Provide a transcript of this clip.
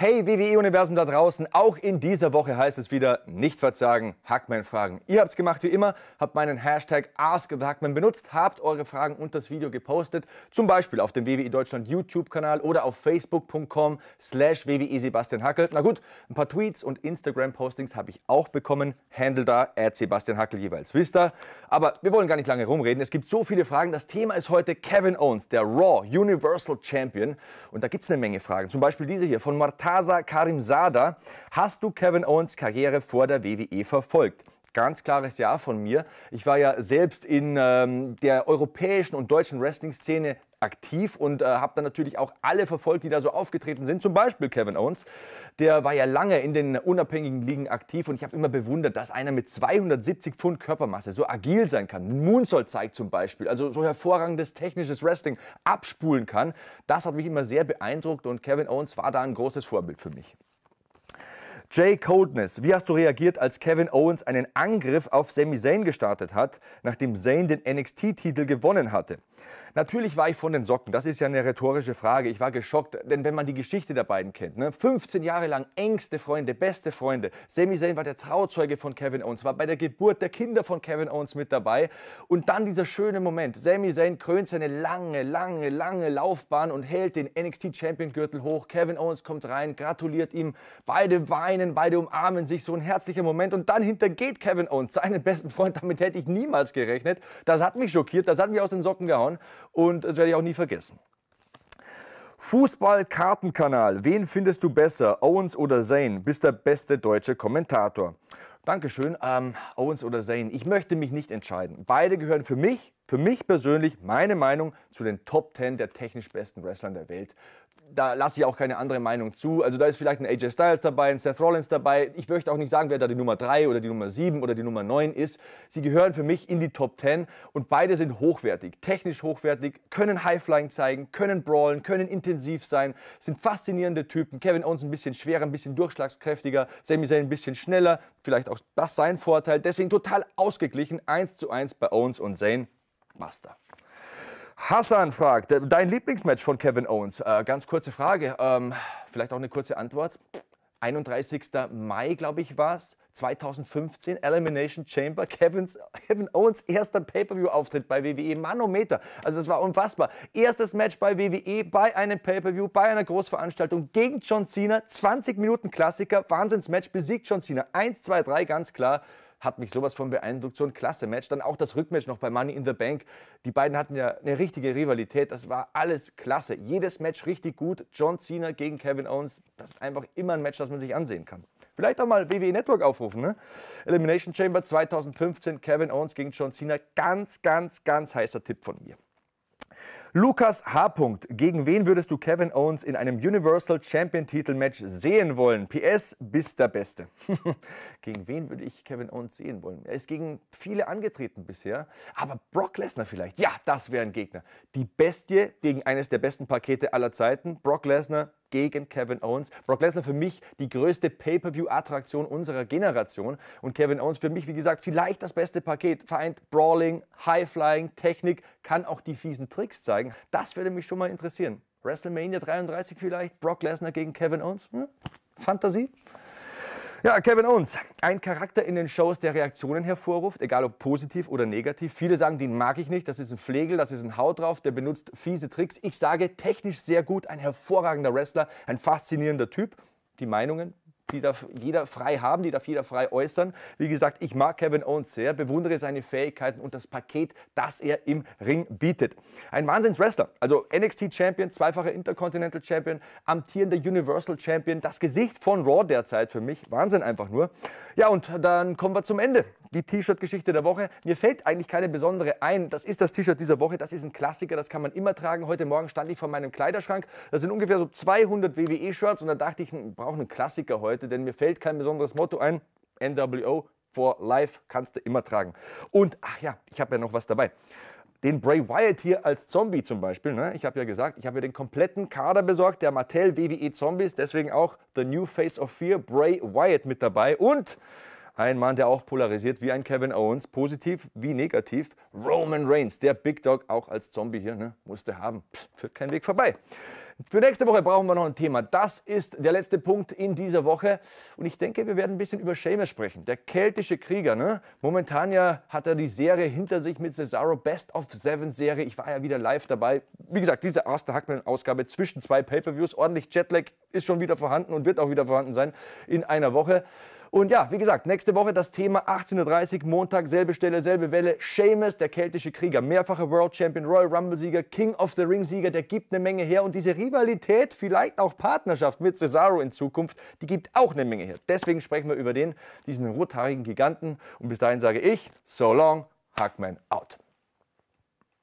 Hey WWE-Universum da draußen, auch in dieser Woche heißt es wieder, nicht verzagen, Hackman-Fragen. Ihr habt es gemacht wie immer, habt meinen Hashtag AskTheHackman benutzt, habt eure Fragen und das Video gepostet, zum Beispiel auf dem WWE Deutschland YouTube-Kanal oder auf facebook.com slash WWE Sebastian Hackel. Na gut, ein paar Tweets und Instagram-Postings habe ich auch bekommen, Handle da, at Sebastian Hackel jeweils, wisst ihr. Aber wir wollen gar nicht lange rumreden, es gibt so viele Fragen. Das Thema ist heute Kevin Owens, der Raw Universal Champion. Und da gibt es eine Menge Fragen, zum Beispiel diese hier von Martin Kasa Karim Sada, hast du Kevin Owens Karriere vor der WWE verfolgt? Ganz klares Ja von mir. Ich war ja selbst in ähm, der europäischen und deutschen Wrestling-Szene aktiv und äh, habe dann natürlich auch alle verfolgt, die da so aufgetreten sind. Zum Beispiel Kevin Owens, der war ja lange in den unabhängigen Ligen aktiv und ich habe immer bewundert, dass einer mit 270 Pfund Körpermasse so agil sein kann. Moonsault zeigt zum Beispiel, also so hervorragendes technisches Wrestling abspulen kann. Das hat mich immer sehr beeindruckt und Kevin Owens war da ein großes Vorbild für mich. Jay Coldness, wie hast du reagiert, als Kevin Owens einen Angriff auf Sami Zayn gestartet hat, nachdem Zayn den NXT-Titel gewonnen hatte? Natürlich war ich von den Socken, das ist ja eine rhetorische Frage. Ich war geschockt, denn wenn man die Geschichte der beiden kennt, ne? 15 Jahre lang engste Freunde, beste Freunde. Sami Zayn war der Trauzeuge von Kevin Owens, war bei der Geburt der Kinder von Kevin Owens mit dabei. Und dann dieser schöne Moment. Sami Zayn krönt seine lange, lange, lange Laufbahn und hält den NXT-Champion-Gürtel hoch. Kevin Owens kommt rein, gratuliert ihm. Beide weinen weinen, beide umarmen sich, so ein herzlicher Moment und dann hintergeht Kevin Owens seinen besten Freund. Damit hätte ich niemals gerechnet. Das hat mich schockiert, das hat mich aus den Socken gehauen und das werde ich auch nie vergessen. Fußball-Kartenkanal. Wen findest du besser, Owens oder Zane? Bist der beste deutsche Kommentator. Dankeschön, ähm, Owens oder Zane. Ich möchte mich nicht entscheiden. Beide gehören für mich für mich persönlich meine Meinung zu den Top 10 der technisch besten Wrestlern der Welt. Da lasse ich auch keine andere Meinung zu. Also da ist vielleicht ein AJ Styles dabei, ein Seth Rollins dabei. Ich möchte auch nicht sagen, wer da die Nummer 3 oder die Nummer 7 oder die Nummer 9 ist. Sie gehören für mich in die Top 10 und beide sind hochwertig, technisch hochwertig, können Highflying zeigen, können brawlen, können intensiv sein, sind faszinierende Typen. Kevin Owens ein bisschen schwerer, ein bisschen durchschlagskräftiger, Sami Zayn ein bisschen schneller, vielleicht auch das sein Vorteil. Deswegen total ausgeglichen, 1 zu 1 bei Owens und Zayn. Master. Hassan fragt, äh, dein Lieblingsmatch von Kevin Owens. Äh, ganz kurze Frage, ähm, vielleicht auch eine kurze Antwort. 31. Mai, glaube ich, war es, 2015, Elimination Chamber, Kevins, Kevin Owens erster Pay-Per-View-Auftritt bei WWE, Manometer. Also das war unfassbar. Erstes Match bei WWE, bei einem Pay-Per-View, bei einer Großveranstaltung gegen John Cena, 20 Minuten Klassiker, Wahnsinns-Match, besiegt John Cena. 1, 2, 3, ganz klar hat mich sowas von beeindruckt. So ein klasse Match. Dann auch das Rückmatch noch bei Money in the Bank. Die beiden hatten ja eine richtige Rivalität. Das war alles klasse. Jedes Match richtig gut. John Cena gegen Kevin Owens. Das ist einfach immer ein Match, das man sich ansehen kann. Vielleicht auch mal WWE Network aufrufen. Ne? Elimination Chamber 2015. Kevin Owens gegen John Cena. Ganz, ganz, ganz heißer Tipp von mir. Lukas H. Gegen wen würdest du Kevin Owens in einem Universal Champion Titel Match sehen wollen? PS, bist der Beste. gegen wen würde ich Kevin Owens sehen wollen? Er ist gegen viele angetreten bisher, aber Brock Lesnar vielleicht. Ja, das wäre ein Gegner. Die Bestie gegen eines der besten Pakete aller Zeiten. Brock Lesnar gegen Kevin Owens. Brock Lesnar für mich die größte Pay-per-view-Attraktion unserer Generation und Kevin Owens für mich, wie gesagt, vielleicht das beste Paket. Vereint Brawling, High-Flying, Technik, kann auch die fiesen Tricks zeigen zeigen? Das würde mich schon mal interessieren. WrestleMania 33 vielleicht, Brock Lesnar gegen Kevin Owens? Hm? Fantasie? Ja, Kevin Owens, ein Charakter in den Shows, der Reaktionen hervorruft, egal ob positiv oder negativ. Viele sagen, den mag ich nicht, das ist ein Flegel, das ist ein Haut drauf, der benutzt fiese Tricks. Ich sage, technisch sehr gut, ein hervorragender Wrestler, ein faszinierender Typ. Die Meinungen die darf jeder frei haben, die darf jeder frei äußern. Wie gesagt, ich mag Kevin Owens sehr, bewundere seine Fähigkeiten und das Paket, das er im Ring bietet. Ein Wahnsinns-Wrestler, also NXT-Champion, zweifacher Intercontinental-Champion, amtierender Universal-Champion, das Gesicht von Raw derzeit für mich, Wahnsinn einfach nur. Ja, und dann kommen wir zum Ende. Die T-Shirt-Geschichte der Woche. Mir fällt eigentlich keine besondere ein. Das ist das T-Shirt dieser Woche, das ist ein Klassiker, das kann man immer tragen. Heute Morgen stand ich vor meinem Kleiderschrank, da sind ungefähr so 200 WWE-Shirts und da dachte ich, ich hm, brauche einen Klassiker heute heute, denn mir fällt kein besonderes Motto ein. NWO for Life kannst du immer tragen. Und ach ja, ich habe ja noch was dabei. Den Bray Wyatt hier als Zombie zum Beispiel. Ne? Ich habe ja gesagt, ich habe mir den kompletten Kader besorgt, der Mattel WWE Zombies. Deswegen auch The New Face of Fear, Bray Wyatt mit dabei. Und ein Mann, der auch polarisiert wie ein Kevin Owens, positiv wie negativ. Roman Reigns, der Big Dog, auch als Zombie hier, ne, musste haben. Pff, führt kein Weg vorbei. Für nächste Woche brauchen wir noch ein Thema. Das ist der letzte Punkt in dieser Woche. Und ich denke, wir werden ein bisschen über Seamus sprechen. Der keltische Krieger. Ne? Momentan ja hat er die Serie hinter sich mit Cesaro Best of Seven Serie. Ich war ja wieder live dabei. Wie gesagt, diese erste Hackman-Ausgabe zwischen zwei Pay-Per-Views. Ordentlich Jetlag ist schon wieder vorhanden und wird auch wieder vorhanden sein in einer Woche. Und ja, wie gesagt, nächste Letzte Woche das Thema 18.30 Uhr, Montag, selbe Stelle, selbe Welle. Seamus, der keltische Krieger, mehrfacher World Champion, Royal Rumble-Sieger, King of the Ring-Sieger, der gibt eine Menge her. Und diese Rivalität, vielleicht auch Partnerschaft mit Cesaro in Zukunft, die gibt auch eine Menge her. Deswegen sprechen wir über den, diesen rothaarigen Giganten. Und bis dahin sage ich, so long, Hackman out.